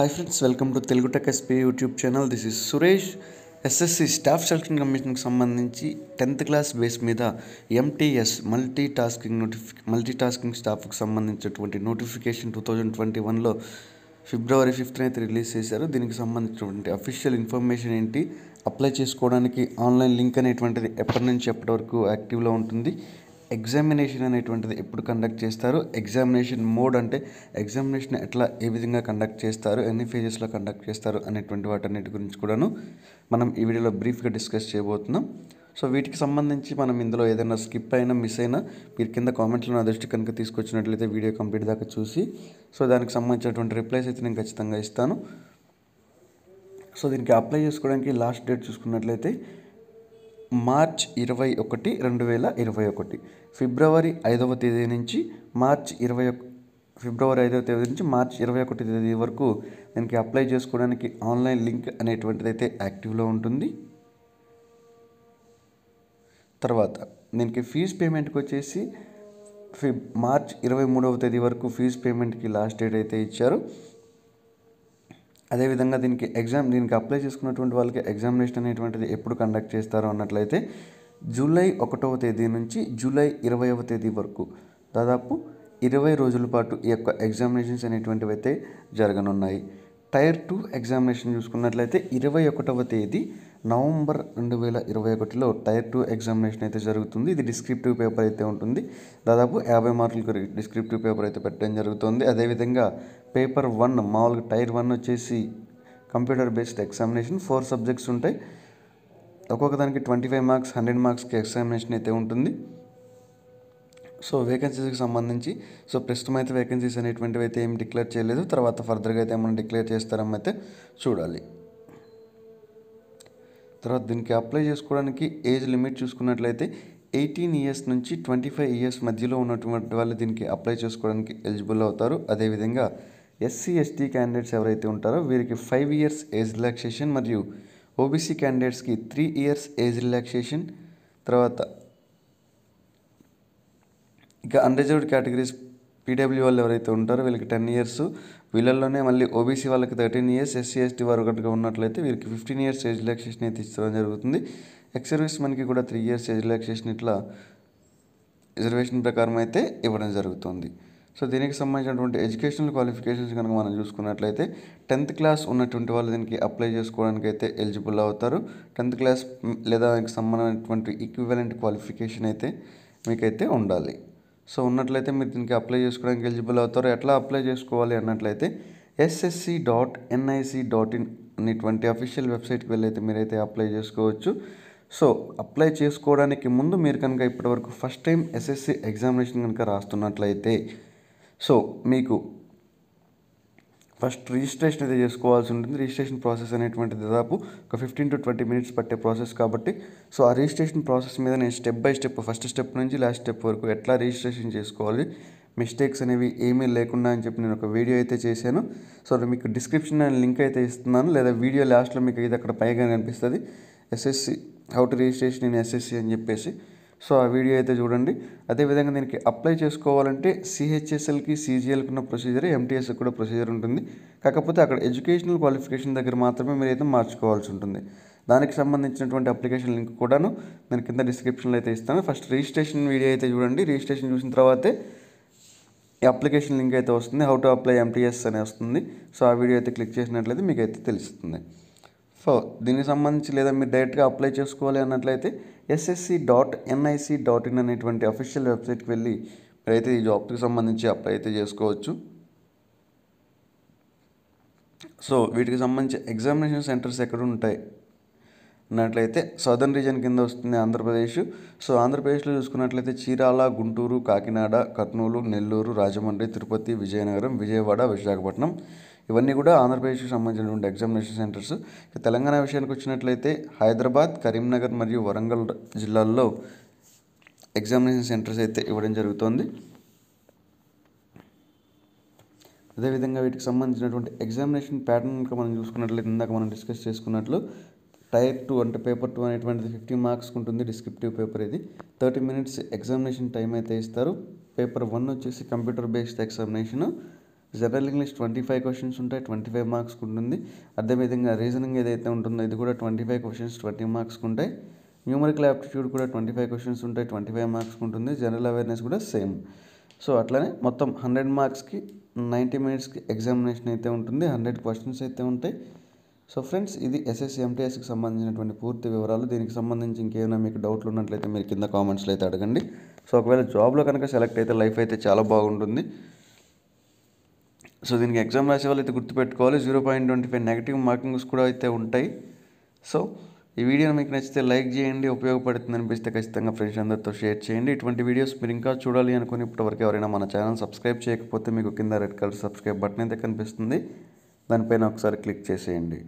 hi friends welcome to Telugu tech SP YouTube channel this is Suresh SSC staff selection కమిషన్కి సంబంధించి tenth class base మీద MTS multi tasking నోటిఫి multi tasking స్టాఫ్కి సంబంధించినటువంటి notification two thousand twenty వన్లో ఫిబ్రవరి ఫిఫ్త్న అయితే release చేశారు దీనికి సంబంధించినటువంటి అఫీషియల్ ఇన్ఫర్మేషన్ ఏంటి అప్లై చేసుకోవడానికి ఆన్లైన్ లింక్ అనేటువంటిది ఎప్పటి నుంచి ఎప్పటి వరకు యాక్టివ్లో ఉంటుంది ఎగ్జామినేషన్ అనేటువంటిది ఎప్పుడు కండక్ట్ చేస్తారు ఎగ్జామినేషన్ మోడ్ అంటే ఎగ్జామినేషన్ ఎట్లా ఏ విధంగా కండక్ట్ చేస్తారు ఎన్ని ఫేజెస్లో కండక్ట్ చేస్తారు అనేటువంటి వాటన్నిటి గురించి కూడాను మనం ఈ వీడియోలో బ్రీఫ్గా డిస్కస్ చేయబోతున్నాం సో వీటికి సంబంధించి మనం ఇందులో ఏదైనా స్కిప్ అయినా మిస్ అయినా మీరు కింద కామెంట్లో నా దృష్టి కనుక తీసుకొచ్చినట్లయితే వీడియో కంప్లీట్ దాకా చూసి సో దానికి సంబంధించినటువంటి రిప్లైస్ అయితే నేను ఖచ్చితంగా ఇస్తాను సో దీనికి అప్లై చేసుకోవడానికి లాస్ట్ డేట్ చూసుకున్నట్లయితే మార్చ్ ఇరవై ఒకటి రెండు వేల ఇరవై ఒకటి ఫిబ్రవరి ఐదవ తేదీ నుంచి మార్చ్ ఇరవై ఫిబ్రవరి ఐదవ తేదీ నుంచి మార్చ్ ఇరవై ఒకటి తేదీ వరకు దీనికి అప్లై చేసుకోవడానికి ఆన్లైన్ లింక్ అనేటువంటిది అయితే యాక్టివ్లో ఉంటుంది తర్వాత దీనికి ఫీజు పేమెంట్కి వచ్చేసి ఫిబ్ మార్చ్ ఇరవై మూడవ తేదీ వరకు ఫీజు పేమెంట్కి లాస్ట్ డేట్ అయితే ఇచ్చారు అదేవిధంగా దీనికి ఎగ్జామ్ దీనికి అప్లై చేసుకున్నటువంటి వాళ్ళకి ఎగ్జామినేషన్ అనేటువంటిది ఎప్పుడు కండక్ట్ చేస్తారో అన్నట్లయితే జూలై ఒకటవ తేదీ నుంచి జూలై ఇరవైవ తేదీ వరకు దాదాపు ఇరవై రోజుల పాటు ఈ యొక్క ఎగ్జామినేషన్స్ అనేటువంటివి అయితే జరగనున్నాయి టైర్ టూ ఎగ్జామినేషన్ చూసుకున్నట్లయితే ఇరవై ఒకటవ తేదీ నవంబర్ రెండు వేల ఇరవై ఒకటిలో టైర్ టూ ఎగ్జామినేషన్ అయితే జరుగుతుంది ఇది డిస్క్రిప్టివ్ పేపర్ అయితే ఉంటుంది దాదాపు యాభై మార్కులకు డిస్క్రిప్టివ్ పేపర్ అయితే పెట్టడం జరుగుతుంది అదేవిధంగా పేపర్ వన్ మామూలుగా టైర్ వన్ వచ్చేసి computer based examination four subjects ఉంటాయి ఒక్కొక్క దానికి ట్వంటీ ఫైవ్ మార్క్స్ హండ్రెడ్ మార్క్స్కి ఎగ్జామినేషన్ అయితే ఉంటుంది సో వేకెన్సీస్కి సంబంధించి సో ప్రస్తుతం అయితే వేకెన్సీస్ అనేటువంటివి అయితే ఏం డిక్లేర్ చేయలేదు తర్వాత ఫర్దర్గా అయితే ఏమైనా డిక్లేర్ చేస్తారని అయితే చూడాలి తర్వాత దీనికి అప్లై చేసుకోవడానికి ఏజ్ లిమిట్ చూసుకున్నట్లయితే ఎయిటీన్ ఇయర్స్ నుంచి ట్వంటీ ఫైవ్ ఇయర్స్ మధ్యలో ఉన్నటువంటి వాళ్ళు దీనికి అప్లై చేసుకోవడానికి ఎలిజిబుల్ అవుతారు అదేవిధంగా ఎస్సీ ఎస్టీ క్యాండిడేట్స్ ఎవరైతే ఉంటారో వీరికి ఫైవ్ ఇయర్స్ ఏజ్ రిలాక్సేషన్ మరియు ఓబీసీ క్యాండిడేట్స్కి త్రీ ఇయర్స్ ఏజ్ రిలాక్సేషన్ తర్వాత ఇక అన్రిజర్వ్డ్ కేటగిరీస్ పీడబ్ల్యూ వాళ్ళు ఎవరైతే ఉంటారో వీళ్ళకి టెన్ ఇయర్స్ వీళ్ళల్లోనే మళ్ళీ ఓబీసీ వాళ్ళకి థర్టీన్ ఇయర్స్ ఎస్సీ ఎస్టీ వారు కనుక ఉన్నట్లయితే వీరికి ఫిఫ్టీన్ ఇయర్స్ ఏజ్ రిలాక్సేషన్ అయితే ఇస్తడం జరుగుతుంది ఎక్స్ సర్వీస్ మనకి కూడా త్రీ ఇయర్స్ ఏజ్ రిలాక్సేషన్ ఇట్లా రిజర్వేషన్ ప్రకారం అయితే ఇవ్వడం జరుగుతుంది సో దీనికి సంబంధించినటువంటి ఎడ్యుకేషనల్ క్వాలిఫికేషన్స్ కనుక మనం చూసుకున్నట్లయితే టెన్త్ క్లాస్ ఉన్నటువంటి వాళ్ళు దీనికి అప్లై చేసుకోవడానికి అయితే ఎలిజిబుల్ అవుతారు టెన్త్ క్లాస్ లేదా దానికి సంబంధించినటువంటి ఈక్వివలెంట్ క్వాలిఫికేషన్ అయితే మీకైతే ఉండాలి సో ఉన్నట్లయితే మీరు దీనికి అప్లై చేసుకోవడానికి ఎలిజిబుల్ అవుతారు ఎట్లా అప్లై చేసుకోవాలి అన్నట్లయితే SSC dot NIC dot in అనేటువంటి అఫీషియల్ వెబ్సైట్కి వెళ్ళైతే మీరైతే అప్లై చేసుకోవచ్చు సో అప్లై చేసుకోవడానికి ముందు మీరు కనుక ఇప్పటివరకు ఫస్ట్ టైం ఎస్ఎస్సి ఎగ్జామినేషన్ కనుక రాస్తున్నట్లయితే సో మీకు ఫస్ట్ రిజిస్ట్రేషన్ అయితే చేసుకోవాల్సి ఉంటుంది రిజిస్ట్రేషన్ ప్రాసెస్ అనేటువంటి దాదాపు ఒక ఫిఫ్టీన్ టు ట్వంటీ మినిట్స్ పట్టే ప్రాసెస్ కాబట్టి సో ఆ రిజిస్ట్రేషన్ ప్రాసెస్ మీద నేను step by step first step నుంచి లాస్ట్ స్టెప్ వరకు ఎట్లా రిజిస్ట్రేషన్ చేసుకోవాలి మిస్టేక్స్ అనేవి ఏమీ లేకుండా అని చెప్పి నేను ఒక వీడియో అయితే చేశాను సో మీకు డిస్క్రిప్షన్ నేను లింక్ అయితే ఇస్తున్నాను లేదా వీడియో లాస్ట్లో మీకు ఇది అక్కడ పైగా కనిపిస్తుంది SSC how to registration in SSC అని చెప్పేసి సో ఆ వీడియో అయితే చూడండి అదేవిధంగా దీనికి అప్లై చేసుకోవాలంటే సిహెచ్ఎస్ఎల్కి సీజీఎల్కి ఉన్న ప్రొసీజర్ ఎంటీఎస్కి కూడా ప్రొసీజర్ ఉంటుంది కాకపోతే అక్కడ ఎడ్యుకేషనల్ క్వాలిఫికేషన్ దగ్గర మాత్రమే మీరు అయితే మార్చుకోవాల్సి ఉంటుంది దానికి సంబంధించినటువంటి అప్లికేషన్ లింక్ కూడాను నేను కింద డిస్క్రిప్షన్లో అయితే ఇస్తాను ఫస్ట్ రిజిస్ట్రేషన్ వీడియో అయితే చూడండి రిజిస్ట్రేషన్ చూసిన తర్వాతే ఈ అప్లికేషన్ లింక్ అయితే వస్తుంది హౌ టు అప్లై ఎంటీఎస్ అని వస్తుంది సో ఆ వీడియో అయితే క్లిక్ చేసినట్లయితే మీకు అయితే తెలుస్తుంది సో దీనికి సంబంధించి లేదా మీరు డైరెక్ట్గా అప్లై చేసుకోవాలి అన్నట్లయితే SSC dot NIC dot in అనేటువంటి అఫీషియల్ వెబ్సైట్కి వెళ్ళి అయితే ఈ జాబ్కి సంబంధించి అప్లై అయితే చేసుకోవచ్చు సో వీటికి సంబంధించి ఎగ్జామినేషన్ సెంటర్స్ ఎక్కడ ఉంటాయి అన్నట్లయితే సదర్న్ రీజన్ కింద వస్తుంది ఆంధ్రప్రదేశ్ సో ఆంధ్రప్రదేశ్లో చూసుకున్నట్లయితే చీరాల గుంటూరు కాకినాడ కర్నూలు నెల్లూరు రాజమండ్రి తిరుపతి విజయనగరం విజయవాడ విశాఖపట్నం ఇవన్నీ కూడా ఆంధ్రప్రదేశ్కి సంబంధించినటువంటి ఎగ్జామినేషన్ సెంటర్స్ తెలంగాణ విషయానికి వచ్చినట్లయితే హైదరాబాద్ కరీంనగర్ మరియు వరంగల్ జిల్లాల్లో ఎగ్జామినేషన్ సెంటర్స్ అయితే ఇవ్వడం జరుగుతుంది అదేవిధంగా వీటికి సంబంధించినటువంటి ఎగ్జామినేషన్ ప్యాటర్న్ కనుక మనం చూసుకున్నట్లయితే ఇందాక మనం డిస్కస్ చేసుకున్నట్లు టైర్ టూ అంటే పేపర్ టూ అనేటువంటిది ఫిఫ్టీ మార్క్స్ ఉంటుంది డిస్క్రిప్టివ్ పేపర్ ఇది థర్టీ మినిట్స్ ఎగ్జామినేషన్ టైం అయితే ఇస్తారు పేపర్ వన్ వచ్చేసి computer based examination general English twenty five questions ఉంటాయి ట్వంటీ ఫైవ్ మార్క్స్కి ఉంటుంది అదేవిధంగా రీజనింగ్ ఏదైతే ఉంటుందో ఇది కూడా ట్వంటీ ఫైవ్ క్వశ్చన్స్ ట్వంటీ మార్క్స్కి ఉంటాయి న్యూమరికల్ యాప్టిట్యూడ్ కూడా ట్వంటీ ఫైవ్ క్వశ్చన్స్ ఉంటాయి ట్వంటీ ఫైవ్ మార్క్స్కి ఉంటుంది జనరల్ అవేర్నెస్ కూడా సేమ్ సో అట్లనే మొత్తం హండ్రెడ్ మార్క్స్కి నైంటీ మినిట్స్కి ఎగ్జామినేషన్ అయితే ఉంటుంది హండ్రెడ్ క్వశ్చన్స్ అయితే ఉంటాయి సో ఫ్రెండ్స్ ఇది ఎస్ఎస్సి ఎంటీఎస్కి సంబంధించినటువంటి పూర్తి వివరాలు దీనికి సంబంధించి ఇంకేమైనా మీకు డౌట్లు ఉన్నట్లయితే మీరు కింద కామెంట్స్లో అయితే అడగండి సో ఒకవేళ జాబ్లో కనుక సెలెక్ట్ అయితే లైఫ్ అయితే చాలా బాగుంటుంది సో దీనికి ఎగ్జామ్ రాసే వాళ్ళు అయితే గుర్తుపెట్టుకోవాలి zero point twenty five negative markings కూడా అయితే ఉంటాయి సో ఈ వీడియో మీకు నచ్చితే లైక్ చేయండి ఉపయోగపడుతుంది అనిపిస్తే ఖచ్చితంగా ఫ్రెండ్స్ అందరితో షేర్ చేయండి ఇటువంటి వీడియోస్ మీరు ఇంకా చూడాలి అనుకుని ఇప్పటివరకు ఎవరైనా మన ఛానల్ సబ్స్క్రైబ్ చేయకపోతే మీకు కింద రెడ్ కలర్ సబ్స్క్రైబ్ బటన్ అయితే కనిపిస్తుంది దానిపైన ఒకసారి క్లిక్ చేసేయండి